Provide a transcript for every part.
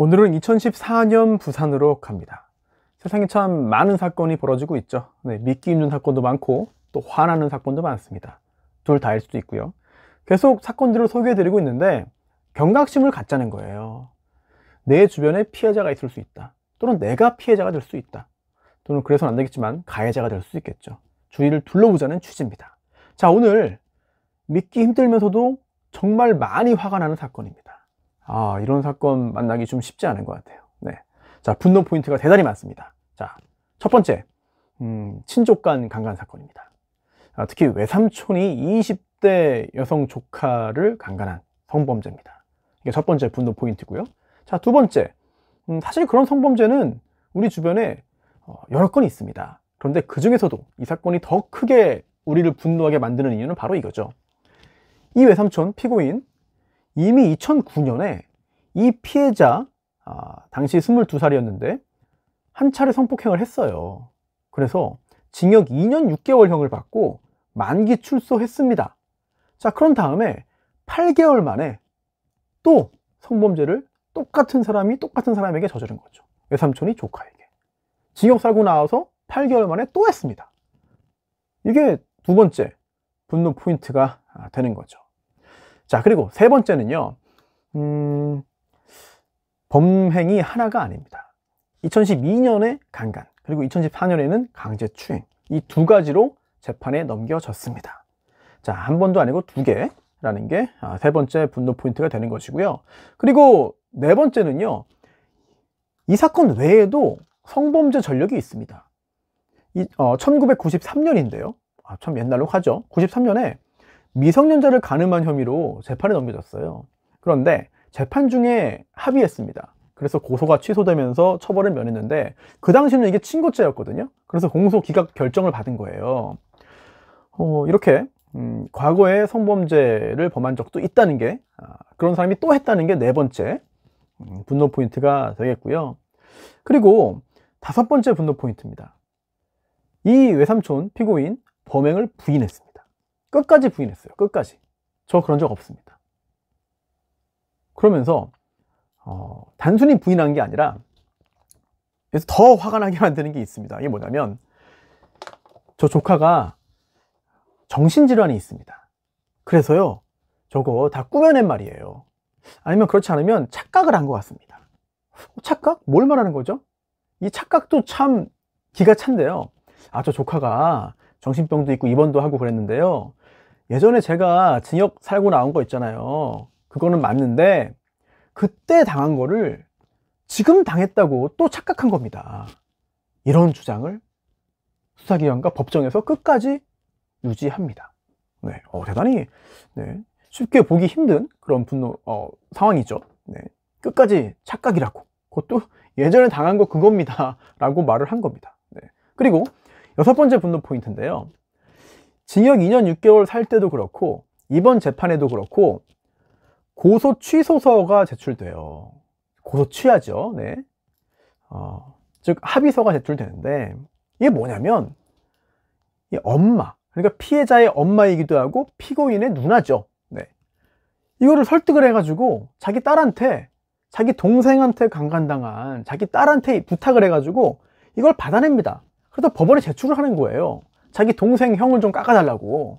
오늘은 2014년 부산으로 갑니다. 세상에 참 많은 사건이 벌어지고 있죠. 네, 믿기 힘든 사건도 많고 또 화나는 사건도 많습니다. 둘 다일 수도 있고요. 계속 사건들을 소개해드리고 있는데 경각심을 갖자는 거예요. 내 주변에 피해자가 있을 수 있다. 또는 내가 피해자가 될 수 있다. 또는 그래서는 안 되겠지만 가해자가 될 수 있겠죠. 주위를 둘러보자는 취지입니다. 자, 오늘 믿기 힘들면서도 정말 많이 화가 나는 사건입니다. 아, 이런 사건 만나기 좀 쉽지 않은 것 같아요. 네. 자, 분노 포인트가 대단히 많습니다. 자, 첫 번째, 음, 친족 간 강간 사건입니다. 아, 특히 외삼촌이 20대 여성 조카를 강간한 성범죄입니다. 이게 첫 번째 분노 포인트고요. 자, 두 번째, 음, 사실 그런 성범죄는 우리 주변에 어, 여러 건이 있습니다. 그런데 그 중에서도 이 사건이 더 크게 우리를 분노하게 만드는 이유는 바로 이거죠. 이 외삼촌 피고인 이미 2009년에 이 피해자, 아, 당시 22살이었는데 한 차례 성폭행을 했어요. 그래서 징역 2년 6개월형을 받고 만기 출소했습니다. 자, 그런 다음에 8개월 만에 또 성범죄를 똑같은 사람이 똑같은 사람에게 저지른 거죠. 외삼촌이 조카에게. 징역 살고 나와서 8개월 만에 또 했습니다. 이게 두 번째 분노 포인트가 아, 되는 거죠. 자, 그리고 세 번째는요, 음, 범행이 하나가 아닙니다. 2012년에 강간, 그리고 2014년에는 강제 추행. 이 두 가지로 재판에 넘겨졌습니다. 자, 한 번도 아니고 두 개라는 게세 아, 번째 분노 포인트가 되는 것이고요. 그리고 네 번째는요, 이 사건 외에도 성범죄 전력이 있습니다. 이, 어, 1993년인데요. 아, 참 옛날로 하죠. 93년에 미성년자를 가늠한 혐의로 재판에 넘겨졌어요. 그런데 재판 중에 합의했습니다. 그래서 고소가 취소되면서 처벌을 면했는데 그 당시는 이게 친고죄였거든요. 그래서 공소 기각 결정을 받은 거예요. 어, 이렇게 음, 과거에 성범죄를 범한 적도 있다는 게 아, 그런 사람이 또 했다는 게 네 번째 음, 분노 포인트가 되겠고요. 그리고 다섯 번째 분노 포인트입니다. 이 외삼촌 피고인 범행을 부인했습니다. 끝까지 부인했어요. 끝까지. 저 그런 적 없습니다. 그러면서 어, 단순히 부인한 게 아니라 그래서 더 화가 나게 만드는 게 있습니다. 이게 뭐냐면 저 조카가 정신질환이 있습니다. 그래서요, 저거 다 꾸며낸 말이에요. 아니면 그렇지 않으면 착각을 한 것 같습니다. 어, 착각? 뭘 말하는 거죠? 이 착각도 참 기가 찬데요. 아, 저 조카가 정신병도 있고 입원도 하고 그랬는데요. 예전에 제가 징역 살고 나온 거 있잖아요. 그거는 맞는데 그때 당한 거를 지금 당했다고 또 착각한 겁니다. 이런 주장을 수사기관과 법정에서 끝까지 유지합니다. 네, 어, 대단히 네, 쉽게 보기 힘든 그런 분노 어, 상황이죠. 네, 끝까지 착각이라고. 그것도 예전에 당한 거 그겁니다. 라고 말을 한 겁니다. 네. 그리고 여섯 번째 분노 포인트인데요. 징역 2년 6개월 살 때도 그렇고 이번 재판에도 그렇고 고소 취소서가 제출돼요. 고소 취하죠. 네. 어, 즉 합의서가 제출되는데 이게 뭐냐면 이 엄마 그러니까 피해자의 엄마이기도 하고 피고인의 누나죠. 네. 이거를 설득을 해가지고 자기 딸한테 자기 동생한테 강간당한 자기 딸한테 부탁을 해가지고 이걸 받아냅니다. 그래서 법원에 제출을 하는 거예요. 자기 동생 형을 좀 깎아달라고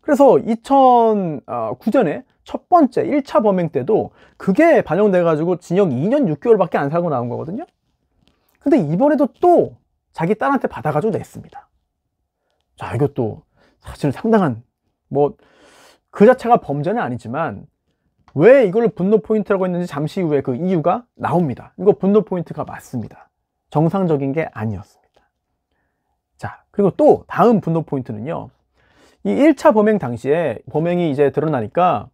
그래서 2009년에 첫 번째 1차 범행 때도 그게 반영돼가지고 징역 2년 6개월밖에 안 살고 나온 거거든요 근데 이번에도 또 자기 딸한테 받아가지고 냈습니다 자 이것도 사실은 상당한 뭐 그 자체가 범죄는 아니지만 왜 이걸 분노 포인트라고 했는지 잠시 후에 그 이유가 나옵니다 이거 분노 포인트가 맞습니다 정상적인 게 아니었어 자, 그리고 또 다음 분노 포인트는요. 이 1차 범행 당시에 범행이 이제 드러나니까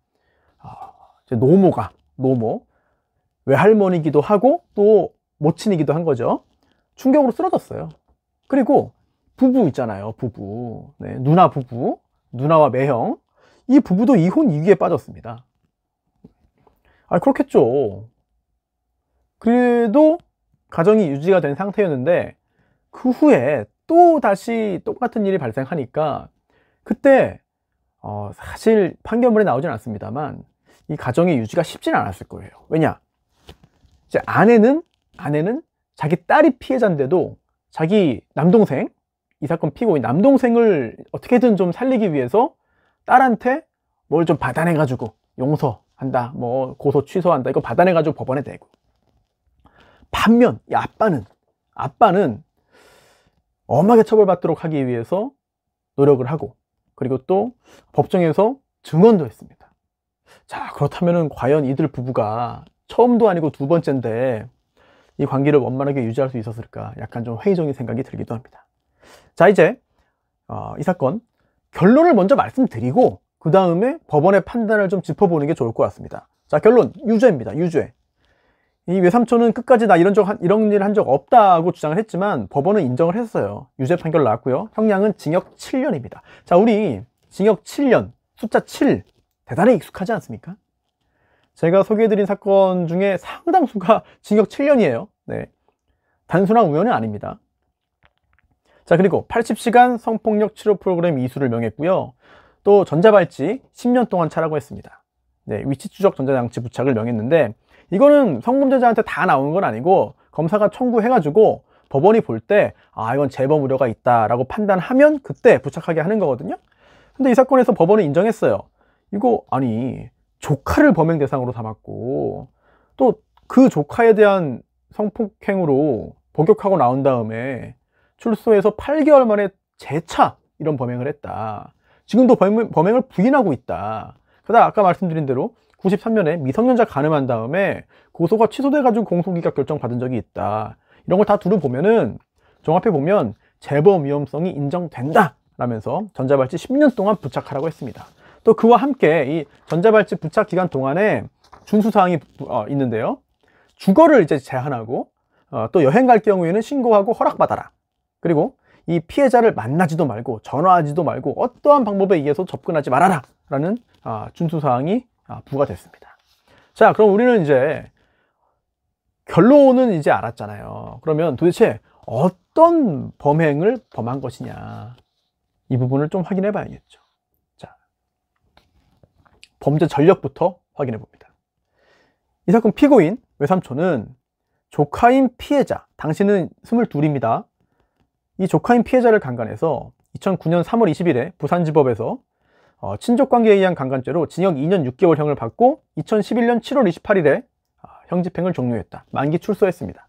어, 노모가 노모 외할머니기도 하고 또 모친이기도 한 거죠. 충격으로 쓰러졌어요. 그리고 부부 있잖아요. 부부. 네, 누나 부부. 누나와 매형. 이 부부도 이혼 위기에 빠졌습니다. 아, 그렇겠죠. 그래도 가정이 유지가 된 상태였는데 그 후에 또 다시 똑같은 일이 발생하니까 그때 어 사실 판결문에 나오진 않습니다만 이 가정의 유지가 쉽진 않았을 거예요. 왜냐? 이제 아내는 아내는 자기 딸이 피해자인데도 자기 남동생 이 사건 피고인 남동생을 어떻게든 좀 살리기 위해서 딸한테 뭘 좀 받아내가지고 용서한다, 뭐 고소 취소한다 이거 받아내가지고 법원에 대고 반면 이 아빠는 아빠는 엄하게 처벌받도록 하기 위해서 노력을 하고 그리고 또 법정에서 증언도 했습니다. 자 그렇다면 과연 이들 부부가 처음도 아니고 두 번째인데 이 관계를 원만하게 유지할 수 있었을까 약간 좀 회의적인 생각이 들기도 합니다. 자 이제 어, 이 사건 결론을 먼저 말씀드리고 그 다음에 법원의 판단을 좀 짚어보는 게 좋을 것 같습니다. 자 결론 유죄입니다. 유죄. 이 외삼촌은 끝까지 나 이런, 적, 이런 일한적 없다고 주장을 했지만 법원은 인정을 했어요. 유죄 판결 나왔고요. 형량은 징역 7년입니다. 자, 우리 징역 7년, 숫자 7 대단히 익숙하지 않습니까? 제가 소개해드린 사건 중에 상당수가 징역 7년이에요. 네. 단순한 우연은 아닙니다. 자, 그리고 80시간 성폭력 치료 프로그램 이수를 명했고요. 또 전자발찌 10년 동안 차라고 했습니다. 네, 위치 추적 전자장치 부착을 명했는데 이거는 성범죄자한테 다 나오는 건 아니고 검사가 청구해가지고 법원이 볼 때 아 이건 재범 우려가 있다라고 판단하면 그때 부착하게 하는 거거든요. 근데 이 사건에서 법원은 인정했어요. 이거 아니 조카를 범행 대상으로 삼았고 또 그 조카에 대한 성폭행으로 복역하고 나온 다음에 출소해서 8개월 만에 재차 이런 범행을 했다. 지금도 범, 범행을 부인하고 있다. 그러다 아까 말씀드린 대로 93년에 미성년자 가늠한 다음에 고소가 취소돼가지고 공소기각 결정받은 적이 있다. 이런 걸 다 둘을 보면은 종합해보면 재범 위험성이 인정된다! 라면서 전자발찌 10년 동안 부착하라고 했습니다. 또 그와 함께 이 전자발찌 부착 기간 동안에 준수사항이 어, 있는데요. 주거를 이제 제한하고 어, 또 여행 갈 경우에는 신고하고 허락받아라. 그리고 이 피해자를 만나지도 말고 전화하지도 말고 어떠한 방법에 의해서 접근하지 말아라 라는 아, 준수사항이 아, 부과됐습니다. 자, 그럼 우리는 이제 결론은 이제 알았잖아요. 그러면 도대체 어떤 범행을 범한 것이냐. 이 부분을 좀 확인해 봐야겠죠. 자, 범죄 전력부터 확인해 봅니다. 이 사건 피고인 외삼촌은 조카인 피해자, 당신은 22입니다. 이 조카인 피해자를 강간해서 2009년 3월 20일에 부산지법에서 어, 친족관계에 의한 강간죄로 징역 2년 6개월형을 받고 2011년 7월 28일에 형 집행을 종료했다. 만기 출소했습니다.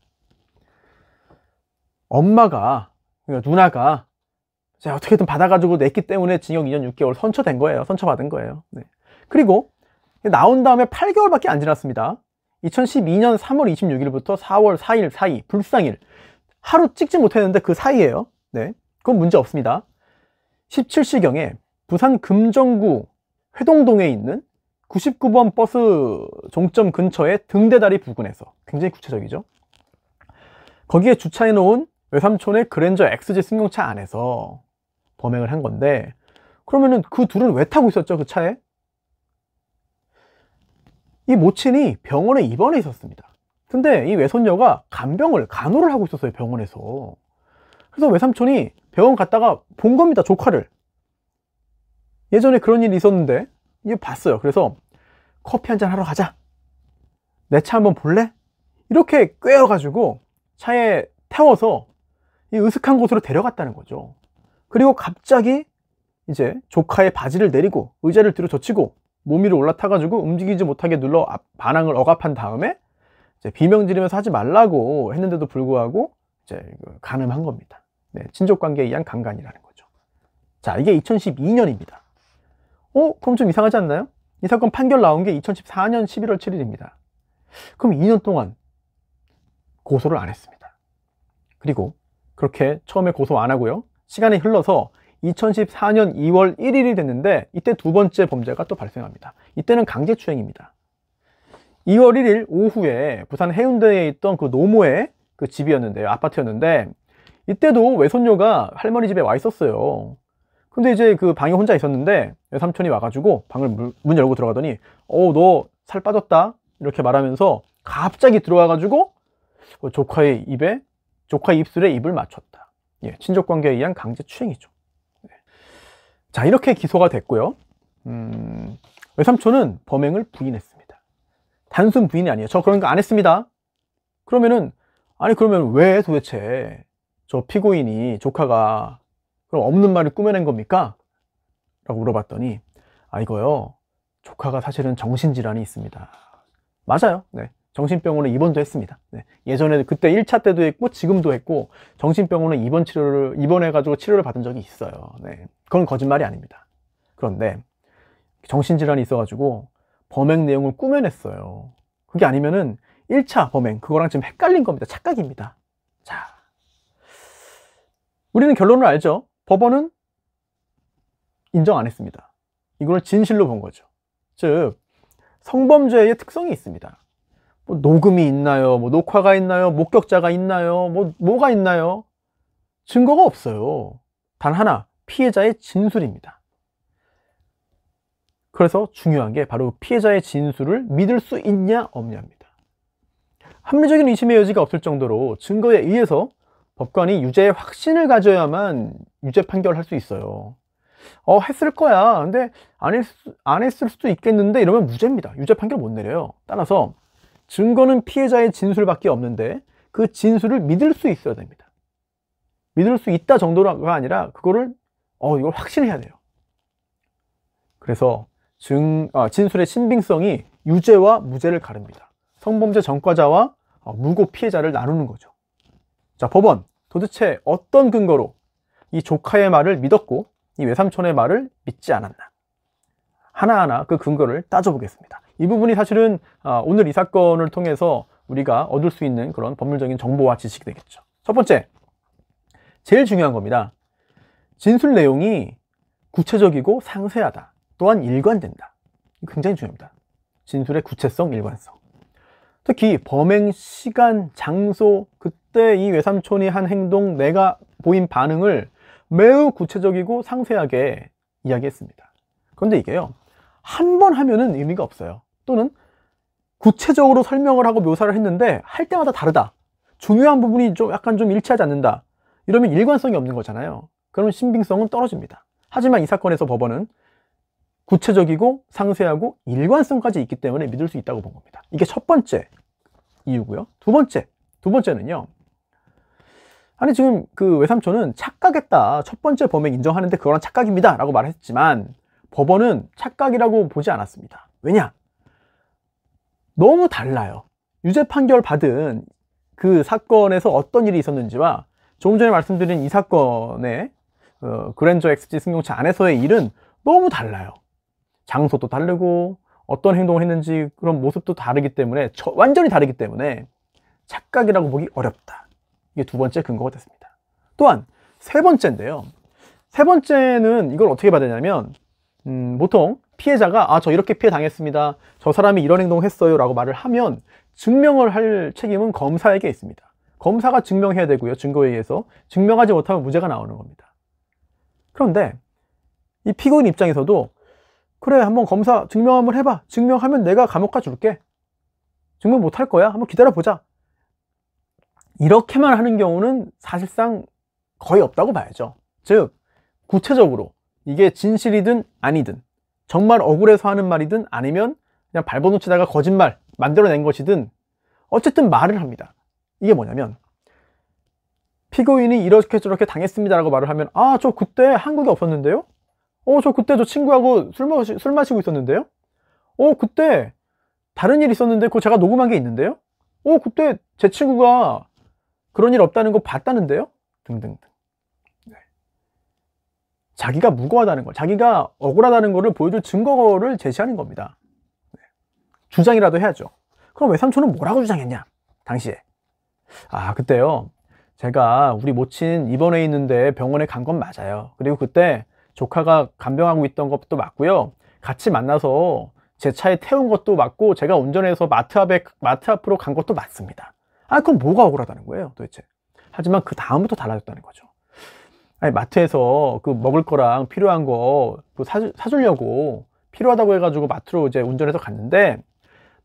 엄마가 그러니까 누나가 제가 어떻게든 받아가지고 냈기 때문에 징역 2년 6개월 선처된 거예요. 선처받은 거예요. 네. 그리고 나온 다음에 8개월밖에 안 지났습니다. 2012년 3월 26일부터 4월 4일 사이 불상일 하루 찍지 못했는데 그 사이에요. 네, 그건 문제 없습니다. 17시경에 부산 금정구 회동동에 있는 99번 버스 종점 근처의 등대다리 부근에서 굉장히 구체적이죠. 거기에 주차해 놓은 외삼촌의 그랜저 XJ 승용차 안에서 범행을 한 건데 그러면은 그 둘은 왜 타고 있었죠 그 차에? 이 모친이 병원에 입원해 있었습니다. 근데 이 외손녀가 간병을 간호를 하고 있었어요 병원에서. 그래서 외삼촌이 병원 갔다가 본 겁니다 조카를. 예전에 그런 일이 있었는데 이거 봤어요. 그래서 커피 한 잔 하러 가자. 내 차 한번 볼래? 이렇게 꿰어가지고 차에 태워서 이 으슥한 곳으로 데려갔다는 거죠. 그리고 갑자기 이제 조카의 바지를 내리고 의자를 뒤로 젖히고 몸 위로 올라타가지고 움직이지 못하게 눌러 반항을 억압한 다음에 이제 비명 지르면서 하지 말라고 했는데도 불구하고 이제 가늠한 겁니다. 네, 친족 관계에 의한 강간이라는 거죠. 자, 이게 2012년입니다. 어? 그럼 좀 이상하지 않나요? 이 사건 판결 나온 게 2014년 11월 7일입니다. 그럼 2년 동안 고소를 안 했습니다. 그리고 그렇게 처음에 고소 안 하고요. 시간이 흘러서 2014년 2월 1일이 됐는데 이때 두 번째 범죄가 또 발생합니다. 이때는 강제추행입니다. 2월 1일 오후에 부산 해운대에 있던 그 노모의 그 집이었는데요. 아파트였는데 이때도 외손녀가 할머니 집에 와 있었어요. 근데 이제 그 방에 혼자 있었는데 삼촌이 와가지고 방을 문, 문 열고 들어가더니 어 너 살 빠졌다 이렇게 말하면서 갑자기 들어와가지고 조카의 입에 조카 입술에 입을 맞췄다. 예, 친족 관계에 의한 강제 추행이죠. 예. 자 이렇게 기소가 됐고요. 음, 외삼촌은 범행을 부인했습니다. 단순 부인이 아니에요. 저 그런 그러니까 거안 했습니다. 그러면은 아니 그러면 왜 도대체 저 피고인이 조카가 그럼 없는 말을 꾸며낸 겁니까? 라고 물어봤더니 아 이거요 조카가 사실은 정신질환이 있습니다 맞아요 네 정신병원에 입원도 했습니다 네. 예전에 그때 1차 때도 했고 지금도 했고 정신병원에 입원 치료를 입원해 가지고 치료를 받은 적이 있어요 네 그건 거짓말이 아닙니다 그런데 정신질환이 있어 가지고 범행 내용을 꾸며냈어요 그게 아니면은 1차 범행 그거랑 지금 헷갈린 겁니다 착각입니다 자 우리는 결론을 알죠 법원은 인정 안 했습니다. 이걸 진실로 본 거죠. 즉, 성범죄의 특성이 있습니다. 뭐 녹음이 있나요? 뭐 녹화가 있나요? 목격자가 있나요? 뭐, 뭐가 있나요? 증거가 없어요. 단 하나, 피해자의 진술입니다. 그래서 중요한 게 바로 피해자의 진술을 믿을 수 있냐, 없냐입니다. 합리적인 의심의 여지가 없을 정도로 증거에 의해서 법관이 유죄의 확신을 가져야만 유죄 판결을 할 수 있어요. 어, 했을 거야. 근데 안, 했, 안 했을 수도 있겠는데 이러면 무죄입니다. 유죄 판결 못 내려요. 따라서 증거는 피해자의 진술밖에 없는데 그 진술을 믿을 수 있어야 됩니다. 믿을 수 있다 정도가 아니라 그거를 어 이걸 확신해야 돼요. 그래서 증 아, 진술의 신빙성이 유죄와 무죄를 가릅니다. 성범죄 전과자와 어, 무고 피해자를 나누는 거죠. 자, 법원. 도대체 어떤 근거로 이 조카의 말을 믿었고 이 외삼촌의 말을 믿지 않았나? 하나하나 그 근거를 따져보겠습니다. 이 부분이 사실은 아, 오늘 이 사건을 통해서 우리가 얻을 수 있는 그런 법률적인 정보와 지식이 되겠죠. 첫 번째, 제일 중요한 겁니다. 진술 내용이 구체적이고 상세하다. 또한 일관된다. 굉장히 중요합니다. 진술의 구체성, 일관성. 특히 범행 시간, 장소, 그때 이 외삼촌이 한 행동, 내가 보인 반응을 매우 구체적이고 상세하게 이야기했습니다. 그런데 이게요. 한 번 하면은 의미가 없어요. 또는 구체적으로 설명을 하고 묘사를 했는데 할 때마다 다르다. 중요한 부분이 좀 약간 좀 일치하지 않는다. 이러면 일관성이 없는 거잖아요. 그러면 신빙성은 떨어집니다. 하지만 이 사건에서 법원은 구체적이고 상세하고 일관성까지 있기 때문에 믿을 수 있다고 본 겁니다. 이게 첫 번째 이유고요. 두 번째, 두 번째는요. 아니 지금 그 외삼촌은 착각했다. 첫 번째 범행 인정하는데 그거랑 착각입니다. 라고 말했지만 법원은 착각이라고 보지 않았습니다. 왜냐? 너무 달라요. 유죄 판결 받은 그 사건에서 어떤 일이 있었는지와 조금 전에 말씀드린 이 사건의 어, 그랜저 XG 승용차 안에서의 일은 너무 달라요. 장소도 다르고 어떤 행동을 했는지 그런 모습도 다르기 때문에 저, 완전히 다르기 때문에 착각이라고 보기 어렵다. 이게 두 번째 근거가 됐습니다. 또한 세 번째인데요. 세 번째는 이걸 어떻게 봐야 되냐면 음, 보통 피해자가 아 저 이렇게 피해 당했습니다. 저 사람이 이런 행동을 했어요라고 말을 하면 증명을 할 책임은 검사에게 있습니다. 검사가 증명해야 되고요. 증거에 의해서 증명하지 못하면 무죄가 나오는 겁니다. 그런데 이 피고인 입장에서도 그래 한번 검사 증명 한번 해봐 증명하면 내가 감옥 가줄게 증명 못 할 거야 한번 기다려보자 이렇게만 하는 경우는 사실상 거의 없다고 봐야죠 즉 구체적으로 이게 진실이든 아니든 정말 억울해서 하는 말이든 아니면 그냥 발버둥 치다가 거짓말 만들어낸 것이든 어쨌든 말을 합니다 이게 뭐냐면 피고인이 이렇게 저렇게 당했습니다라고 말을 하면 아저 그때 한국에 없었는데요 어, 저 그때 저 친구하고 술, 마시, 술 마시고 있었는데요? 어, 그때 다른 일 있었는데 그거 제가 녹음한 게 있는데요? 어, 그때 제 친구가 그런 일 없다는 거 봤다는데요? 등등등. 네. 자기가 무거하다는 걸, 자기가 억울하다는 거를 보여줄 증거를 제시하는 겁니다. 네. 주장이라도 해야죠. 그럼 왜삼촌은 뭐라고 주장했냐? 당시에. 아, 그때요. 제가 우리 모친 입원해 있는데 병원에 간 건 맞아요. 그리고 그때 조카가 간병하고 있던 것도 맞고요. 같이 만나서 제 차에 태운 것도 맞고 제가 운전해서 마트 앞에 마트 앞으로 간 것도 맞습니다. 아 그럼 뭐가 억울하다는 거예요 도대체? 하지만 그 다음부터 달라졌다는 거죠. 아니 마트에서 그 먹을 거랑 필요한 거 그 사, 사주려고 필요하다고 해가지고 마트로 이제 운전해서 갔는데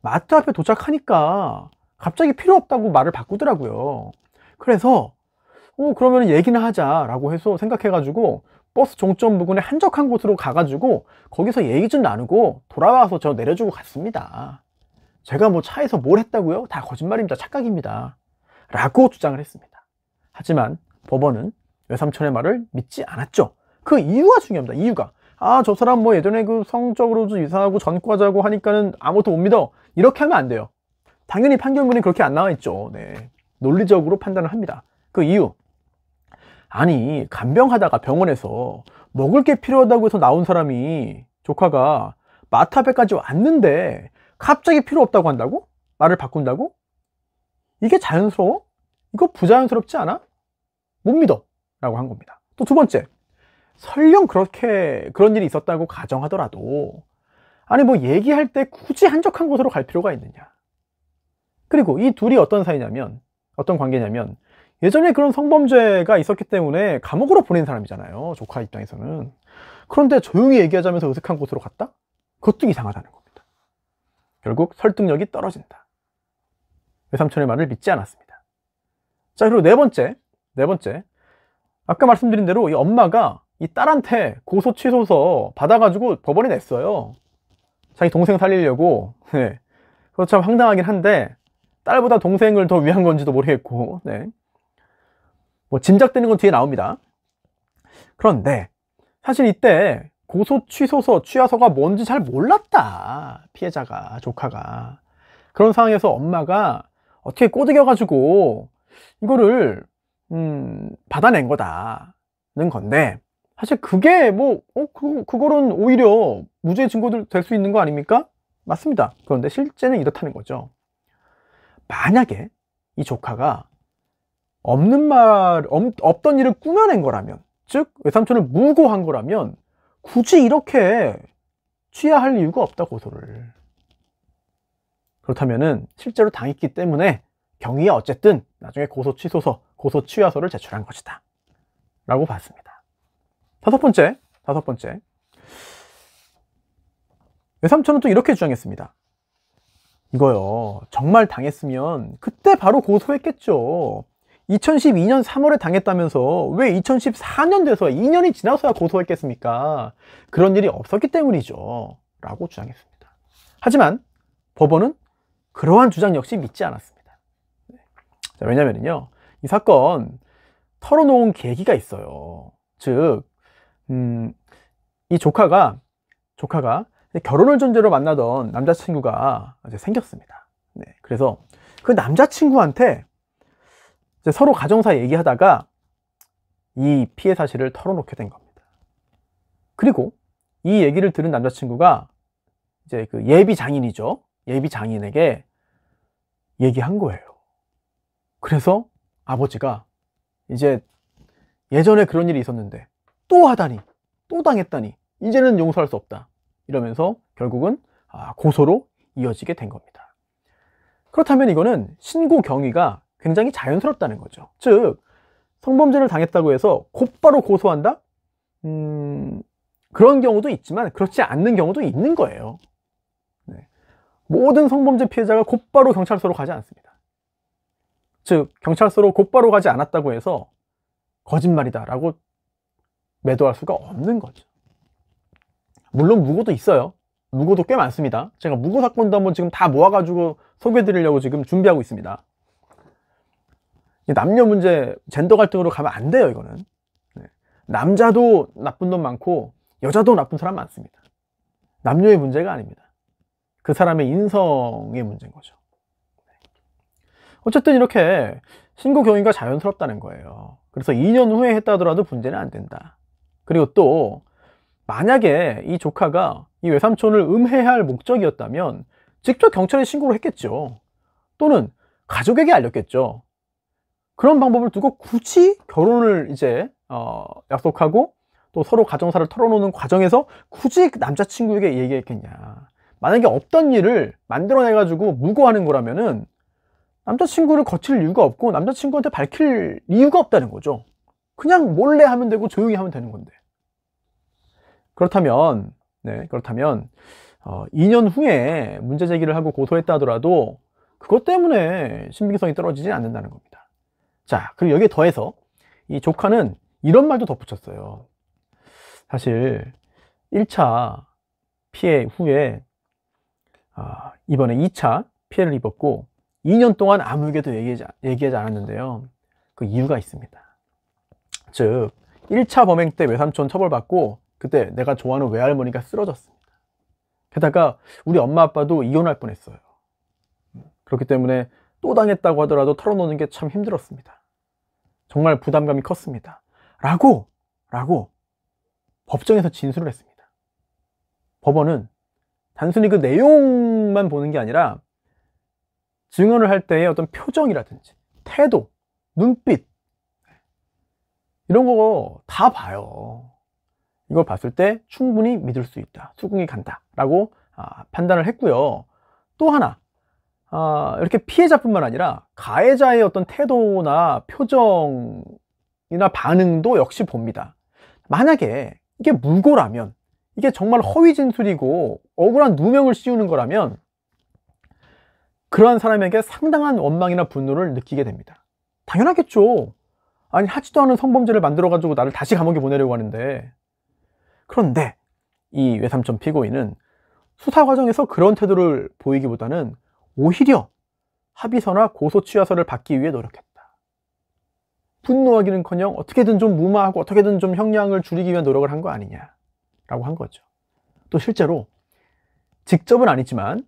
마트 앞에 도착하니까 갑자기 필요 없다고 말을 바꾸더라고요. 그래서 어 그러면 얘기는 하자라고 해서 생각해가지고 버스 종점 부근에 한적한 곳으로 가가지고 거기서 얘기 좀 나누고 돌아와서 저 내려주고 갔습니다. 제가 뭐 차에서 뭘 했다고요? 다 거짓말입니다. 착각입니다. 라고 주장을 했습니다. 하지만 법원은 외삼촌의 말을 믿지 않았죠. 그 이유가 중요합니다. 이유가. 아, 저 사람 뭐 예전에 그 성적으로도 이상하고 전과자고 하니까는 아무도못 믿어. 이렇게 하면 안 돼요. 당연히 판결문이 그렇게 안 나와 있죠. 네. 논리적으로 판단을 합니다. 그 이유. 아니 간병하다가 병원에서 먹을 게 필요하다고 해서 나온 사람이 조카가 마트 앞에까지 왔는데 갑자기 필요 없다고 한다고? 말을 바꾼다고? 이게 자연스러워? 이거 부자연스럽지 않아? 못 믿어 라고 한 겁니다 또 두 번째 설령 그렇게 그런 일이 있었다고 가정하더라도 아니 뭐 얘기할 때 굳이 한적한 곳으로 갈 필요가 있느냐 그리고 이 둘이 어떤 사이냐면 어떤 관계냐면 예전에 그런 성범죄가 있었기 때문에 감옥으로 보낸 사람이잖아요. 조카 입장에서는. 그런데 조용히 얘기하자면서 어색한 곳으로 갔다? 그것도 이상하다는 겁니다. 결국 설득력이 떨어진다. 외삼촌의 말을 믿지 않았습니다. 자, 그리고 네 번째. 네 번째. 아까 말씀드린 대로 이 엄마가 이 딸한테 고소 취소서 받아가지고 법원에 냈어요. 자기 동생 살리려고. 네. 그거 참 황당하긴 한데, 딸보다 동생을 더 위한 건지도 모르겠고, 네. 뭐 짐작되는 건 뒤에 나옵니다. 그런데 사실 이때 고소 취소서 취하서가 뭔지 잘 몰랐다 피해자가 조카가 그런 상황에서 엄마가 어떻게 꼬드겨 가지고 이거를 음 받아낸 거다는 건데 사실 그게 뭐 어, 그, 그거는 오히려 무죄 증거들 될 수 있는 거 아닙니까 맞습니다 그런데 실제는 이렇다는 거죠 만약에 이 조카가 없는 말, 없던 일을 꾸며낸 거라면, 즉 외삼촌을 무고한 거라면 굳이 이렇게 취하할 이유가 없다 고소를. 그렇다면 실제로 당했기 때문에 경위에 어쨌든 나중에 고소 취소서, 고소 취하서를 제출한 것이다. 라고 봤습니다. 다섯 번째, 다섯 번째. 외삼촌은 또 이렇게 주장했습니다. 이거요, 정말 당했으면 그때 바로 고소했겠죠. 2012년 3월에 당했다면서 왜 2014년 돼서 2년이 지나서야 고소했겠습니까? 그런 일이 없었기 때문이죠. 라고 주장했습니다. 하지만 법원은 그러한 주장 역시 믿지 않았습니다. 네. 왜냐면요. 이 사건 털어놓은 계기가 있어요. 즉, 음, 이 조카가, 조카가 결혼을 전제로 만나던 남자친구가 생겼습니다. 네, 그래서 그 남자친구한테 서로 가정사 얘기하다가 이 피해 사실을 털어놓게 된 겁니다. 그리고 이 얘기를 들은 남자친구가 이제 그 예비 장인이죠. 예비 장인에게 얘기한 거예요. 그래서 아버지가 이제 예전에 그런 일이 있었는데 또 하다니, 또 당했다니, 이제는 용서할 수 없다. 이러면서 결국은 아, 고소로 이어지게 된 겁니다. 그렇다면 이거는 신고 경위가 굉장히 자연스럽다는 거죠. 즉, 성범죄를 당했다고 해서 곧바로 고소한다? 음, 그런 경우도 있지만 그렇지 않는 경우도 있는 거예요. 네. 모든 성범죄 피해자가 곧바로 경찰서로 가지 않습니다. 즉, 경찰서로 곧바로 가지 않았다고 해서 거짓말이다라고 매도할 수가 없는 거죠. 물론 무고도 있어요. 무고도 꽤 많습니다. 제가 무고 사건도 한번 지금 다 모아가지고 소개해드리려고 지금 준비하고 있습니다. 남녀 문제, 젠더 갈등으로 가면 안 돼요, 이거는. 네. 남자도 나쁜 놈 많고, 여자도 나쁜 사람 많습니다. 남녀의 문제가 아닙니다. 그 사람의 인성의 문제인 거죠. 네. 어쨌든 이렇게 신고 경위가 자연스럽다는 거예요. 그래서 2년 후에 했다 하더라도 문제는안 된다. 그리고 또, 만약에 이 조카가 이 외삼촌을 음해할 목적이었다면 직접 경찰에 신고를 했겠죠. 또는 가족에게 알렸겠죠. 그런 방법을 두고 굳이 결혼을 이제 어, 약속하고 또 서로 가정사를 털어놓는 과정에서 굳이 그 남자친구에게 얘기했겠냐. 만약에 없던 일을 만들어내가지고 무고하는 거라면은 남자친구를 거칠 이유가 없고 남자친구한테 밝힐 이유가 없다는 거죠. 그냥 몰래 하면 되고 조용히 하면 되는 건데. 그렇다면, 네, 그렇다면, 어, 2년 후에 문제 제기를 하고 고소했다 하더라도 그것 때문에 신빙성이 떨어지지 않는다는 겁니다. 자, 그리고 여기에 더해서 이 조카는 이런 말도 덧붙였어요. 사실 1차 피해 후에 아, 이번에 2차 피해를 입었고 2년 동안 아무에게도 얘기하지, 얘기하지 않았는데요. 그 이유가 있습니다. 즉 1차 범행 때 외삼촌 처벌받고 그때 내가 좋아하는 외할머니가 쓰러졌습니다. 게다가 우리 엄마 아빠도 이혼할 뻔했어요. 그렇기 때문에 또 당했다고 하더라도 털어놓는 게 참 힘들었습니다. 정말 부담감이 컸습니다. 라고, 라고 법정에서 진술을 했습니다. 법원은 단순히 그 내용만 보는 게 아니라 증언을 할 때의 어떤 표정이라든지 태도, 눈빛 이런 거 다 봐요. 이걸 봤을 때 충분히 믿을 수 있다. 수긍이 간다. 라고 아, 판단을 했고요. 또 하나, 아, 이렇게 피해자뿐만 아니라 가해자의 어떤 태도나 표정이나 반응도 역시 봅니다. 만약에 이게 무고라면 이게 정말 허위 진술이고 억울한 누명을 씌우는 거라면 그러한 사람에게 상당한 원망이나 분노를 느끼게 됩니다. 당연하겠죠. 아니 하지도 않은 성범죄를 만들어 가지고 나를 다시 감옥에 보내려고 하는데 그런데 이 외삼촌 피고인은 수사 과정에서 그런 태도를 보이기보다는 오히려 합의서나 고소취하서를 받기 위해 노력했다. 분노하기는커녕 어떻게든 좀 무마하고 어떻게든 좀 형량을 줄이기 위한 노력을 한 거 아니냐라고 한 거죠. 또 실제로 직접은 아니지만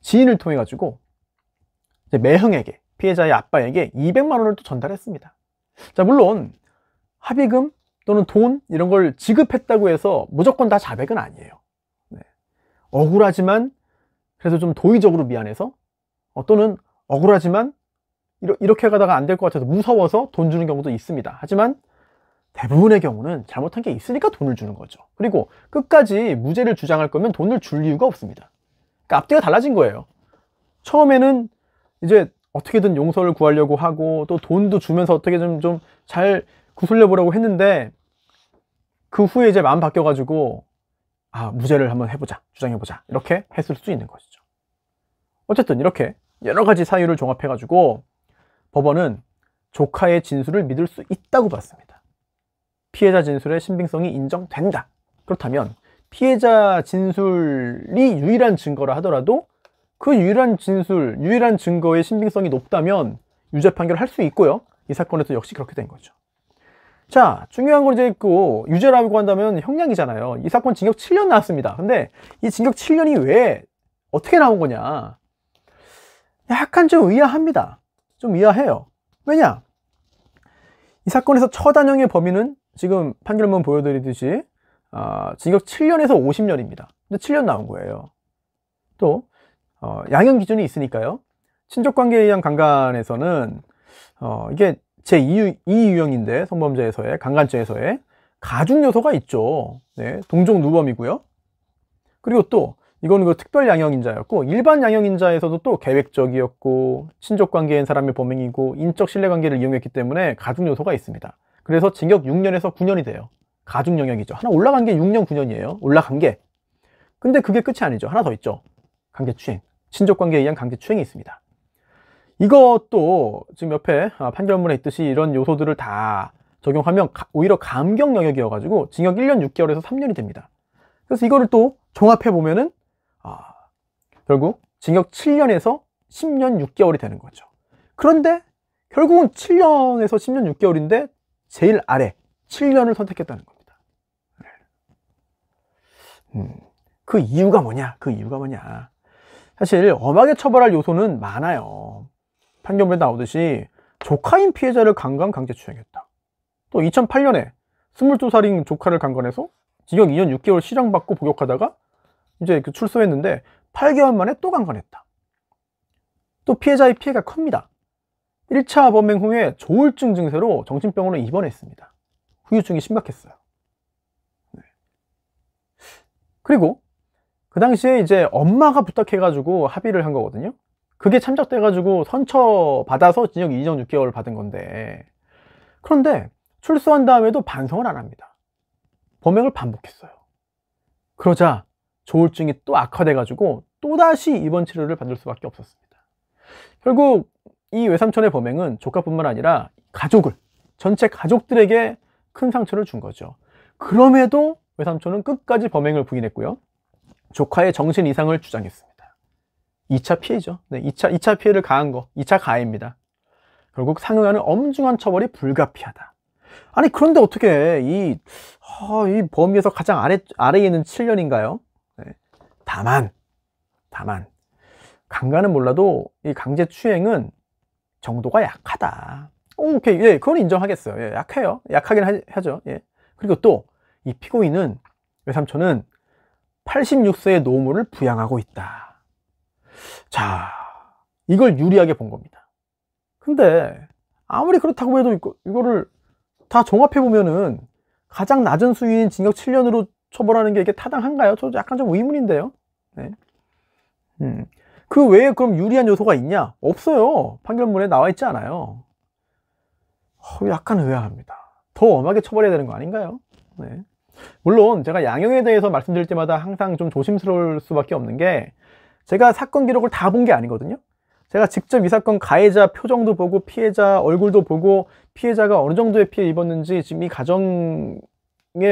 지인을 통해 가지고 매형에게 피해자의 아빠에게 200만 원을 또 전달했습니다. 자 물론 합의금 또는 돈 이런 걸 지급했다고 해서 무조건 다 자백은 아니에요. 네. 억울하지만 그래서 좀 도의적으로 미안해서 어, 또는 억울하지만 이러, 게 가다가 안 될 것 같아서 무서워서 돈 주는 경우도 있습니다. 하지만 대부분의 경우는 잘못한 게 있으니까 돈을 주는 거죠. 그리고 끝까지 무죄를 주장할 거면 돈을 줄 이유가 없습니다. 그러니까 앞뒤가 달라진 거예요. 처음에는 이제 어떻게든 용서를 구하려고 하고 또 돈도 주면서 어떻게 좀 좀 잘 구슬려 보려고 했는데 그 후에 이제 마음 바뀌어 가지고 아, 무죄를 한번 해보자, 주장해보자. 이렇게 했을 수 있는 것이죠. 어쨌든 이렇게 여러 가지 사유를 종합해가지고 법원은 조카의 진술을 믿을 수 있다고 봤습니다. 피해자 진술의 신빙성이 인정된다. 그렇다면 피해자 진술이 유일한 증거라 하더라도 그 유일한 진술, 유일한 증거의 신빙성이 높다면 유죄 판결을 할 수 있고요. 이 사건에서 역시 그렇게 된 거죠. 자 중요한 건 이제 있고 그 유죄라고 한다면 형량이잖아요 이 사건 징역 7년 나왔습니다 근데 이 징역 7년이 왜 어떻게 나온 거냐 약간 좀 의아합니다 좀 의아해요 왜냐 이 사건에서 처단형의 범위는 지금 판결문 보여드리듯이 어, 징역 7년에서 50년입니다 근데 7년 나온 거예요 또 어, 양형 기준이 있으니까요 친족관계에 의한 강간에서는 어, 이게 제2 유형인데 성범죄에서의 강간죄에서의 가중 요소가 있죠. 네, 동종 누범이고요. 그리고 또 이거는 그 특별 양형인자였고 일반 양형인자에서도 또 계획적이었고 친족 관계인 사람의 범행이고 인적 신뢰 관계를 이용했기 때문에 가중 요소가 있습니다. 그래서 징역 6년에서 9년이 돼요. 가중 영역이죠. 하나 올라간 게 6년 9년이에요. 올라간 게. 근데 그게 끝이 아니죠. 하나 더 있죠. 강제추행. 친족 관계에 의한 강제추행이 있습니다. 이것도 지금 옆에 아, 판결문에 있듯이 이런 요소들을 다 적용하면 오히려 감경 영역이어가지고 징역 1년 6개월에서 3년이 됩니다. 그래서 이거를 또 종합해 보면은 아, 결국 징역 7년에서 10년 6개월이 되는 거죠. 그런데 결국은 7년에서 10년 6개월인데 제일 아래 7년을 선택했다는 겁니다. 네. 음, 그 이유가 뭐냐? 그 이유가 뭐냐? 사실 엄하게 처벌할 요소는 많아요. 판결문에 나오듯이 조카인 피해자를 강간 강제 추행했다. 또 2008년에 22살인 조카를 강간해서 징역 2년 6개월 실형받고 복역하다가 이제 그 출소했는데 8개월 만에 또 강간했다. 또 피해자의 피해가 큽니다. 1차 범행 후에 조울증 증세로 정신병원에 입원했습니다. 후유증이 심각했어요. 네. 그리고 그 당시에 이제 엄마가 부탁해가지고 합의를 한 거거든요. 그게 참작돼가지고 선처 받아서 징역 2년 6개월을 받은 건데 그런데 출소한 다음에도 반성을 안 합니다. 범행을 반복했어요. 그러자 조울증이 또 악화돼가지고 또다시 입원 치료를 받을 수밖에 없었습니다. 결국 이 외삼촌의 범행은 조카뿐만 아니라 가족을 전체 가족들에게 큰 상처를 준 거죠. 그럼에도 외삼촌은 끝까지 범행을 부인했고요. 조카의 정신 이상을 주장했습니다. 2차 피해죠. 네, 2차, 2차 피해를 가한 거, 2차 가해입니다. 결국 상용하는 엄중한 처벌이 불가피하다. 아니 그런데 어떻게 이, 어, 이 범위에서 가장 아래, 아래에 있는 7년인가요? 네. 다만, 다만 강간은 몰라도 이 강제 추행은 정도가 약하다. 오, 케이 예, 그건 인정하겠어요. 예, 약해요. 약하긴 하, 하죠. 예. 그리고 또 이 피고인은 외삼촌은 86세의 노무를 부양하고 있다. 자, 이걸 유리하게 본 겁니다. 근데 아무리 그렇다고 해도 이거, 이거를 다 종합해 보면은 가장 낮은 수위인 징역 7년으로 처벌하는 게 이게 타당한가요? 저 약간 좀 의문인데요. 네. 음. 그 외에 그럼 유리한 요소가 있냐? 없어요. 판결문에 나와 있지 않아요. 어, 약간 의아합니다. 더 엄하게 처벌해야 되는 거 아닌가요? 네. 물론 제가 양형에 대해서 말씀드릴 때마다 항상 좀 조심스러울 수밖에 없는 게 제가 사건 기록을 다 본 게 아니거든요. 제가 직접 이 사건 가해자 표정도 보고 피해자 얼굴도 보고 피해자가 어느 정도의 피해 입었는지 지금 이 가정의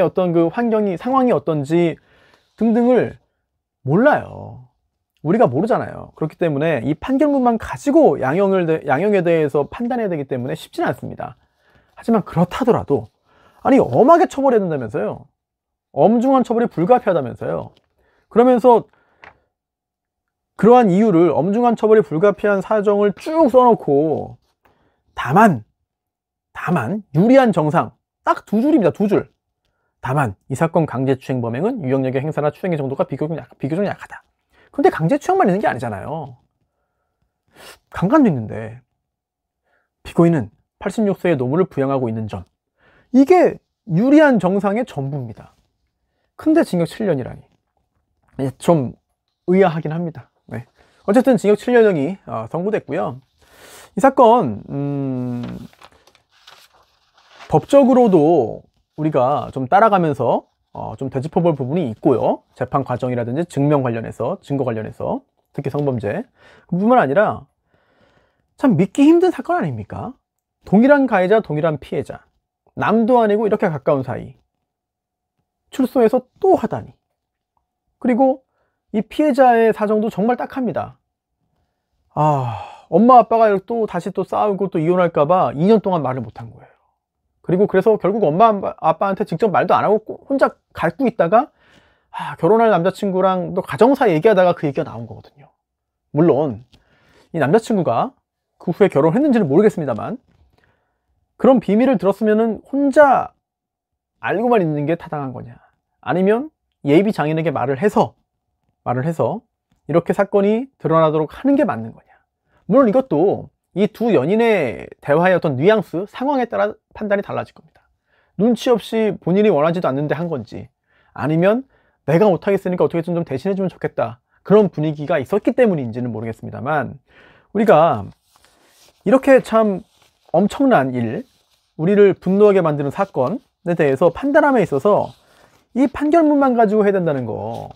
어떤 그 환경이 상황이 어떤지 등등을 몰라요. 우리가 모르잖아요. 그렇기 때문에 이 판결문만 가지고 양형을 양형에 대해서 판단해야 되기 때문에 쉽지는 않습니다. 하지만 그렇다더라도 아니 엄하게 처벌해야 된다면서요. 엄중한 처벌이 불가피하다면서요. 그러면서 그러한 이유를 엄중한 처벌이 불가피한 사정을 쭉 써놓고 다만 다만 유리한 정상 딱 두 줄입니다 두 줄 다만 이 사건 강제추행 범행은 유형력의 행사나 추행의 정도가 비교적, 약, 비교적 약하다 근데 강제추행만 있는 게 아니잖아요 강간도 있는데 피고인은 86세의 노무를 부양하고 있는 점 이게 유리한 정상의 전부입니다 근데 징역 7년이라니 좀 의아하긴 합니다 어쨌든 징역 7년형이 어, 선고됐고요. 이 사건 음, 법적으로도 우리가 좀 따라가면서 어, 좀 되짚어볼 부분이 있고요. 재판 과정이라든지 증명 관련해서 증거 관련해서 특히 성범죄 그 뿐만 아니라 참 믿기 힘든 사건 아닙니까? 동일한 가해자, 동일한 피해자. 남도 아니고 이렇게 가까운 사이. 출소해서 또 하다니. 그리고 이 피해자의 사정도 정말 딱합니다. 아, 엄마 아빠가 또 다시 또 싸우고 또 이혼할까봐 2년 동안 말을 못 한 거예요. 그리고 그래서 결국 엄마 아빠한테 직접 말도 안 하고 혼자 갈고 있다가 아, 결혼할 남자친구랑 또 가정사 얘기하다가 그 얘기가 나온 거거든요. 물론 이 남자친구가 그 후에 결혼했는지는 모르겠습니다만 그런 비밀을 들었으면 혼자 알고만 있는 게 타당한 거냐 아니면 예비 장인에게 말을 해서 말을 해서 이렇게 사건이 드러나도록 하는 게 맞는 거냐. 물론 이것도 이 두 연인의 대화의 어떤 뉘앙스, 상황에 따라 판단이 달라질 겁니다. 눈치 없이 본인이 원하지도 않는데 한 건지 아니면 내가 못하겠으니까 어떻게든 좀 대신해주면 좋겠다. 그런 분위기가 있었기 때문인지는 모르겠습니다만 우리가 이렇게 참 엄청난 일, 우리를 분노하게 만드는 사건에 대해서 판단함에 있어서 이 판결문만 가지고 해야 된다는 거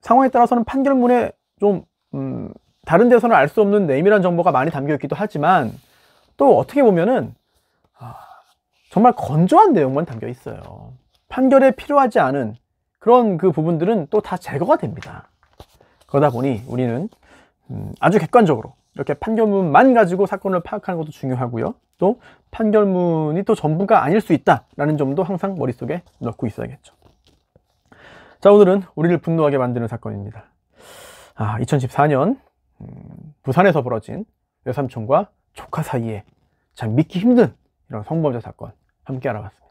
상황에 따라서는 판결문에 좀 음, 다른 데서는 알 수 없는 내밀한 정보가 많이 담겨 있기도 하지만 또 어떻게 보면은 아, 정말 건조한 내용만 담겨 있어요. 판결에 필요하지 않은 그런 그 부분들은 또 다 제거가 됩니다. 그러다 보니 우리는 음, 아주 객관적으로 이렇게 판결문만 가지고 사건을 파악하는 것도 중요하고요. 또 판결문이 또 전부가 아닐 수 있다라는 점도 항상 머릿속에 넣고 있어야겠죠. 자 오늘은 우리를 분노하게 만드는 사건입니다 아 2014년 음, 부산에서 벌어진 여삼촌과 조카 사이에 참 믿기 힘든 이런 성범죄 사건 함께 알아봤습니다